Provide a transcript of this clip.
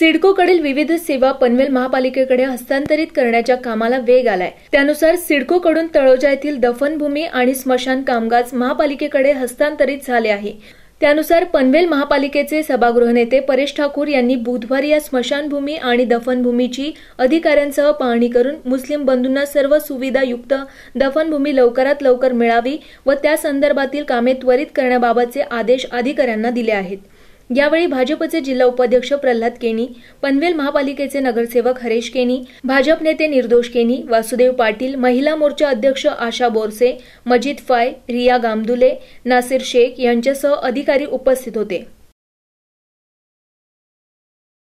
सिडकोकडील विविध सेवा पनवेल महापालिकेकडे हस्तांतरित करण्याच्या कामाला वेग आलाय त्यानुसार सिडकोकडून तळोजा येथील दफनभूमी आणि स्मशान कामगाज महापालिकेकडे हस्तांतरित झाले आहे त्यानुसार पनवेल महापालिकेचे सभागृह नेते परेश ठाकूर यांनी बुधवारी या स्मशानभूमी आणि दफनभूमीची अधिकाऱ्यांसह पाहणी करून मुस्लिम बंधूंना सर्व सुविधायुक्त दफनभूमी लवकरात लवकर मिळावी व त्या संदर्भातील कामे त्वरित करण्याबाबतचे आदेश अधिकाऱ्यांना दिले आहेत यावेळी भाजपचे जिल्हा उपाध्यक्ष प्रल्हाद केनी पनवेल महापालिकेचे नगरसेवक हरेश केनी भाजप नेते निर्दोष केनी वासुदेव पाटील महिला मोर्चा अध्यक्ष आशा बोरसे मजिद फाय रिया गामदुले नासिर शेख यांच्यासह अधिकारी उपस्थित होते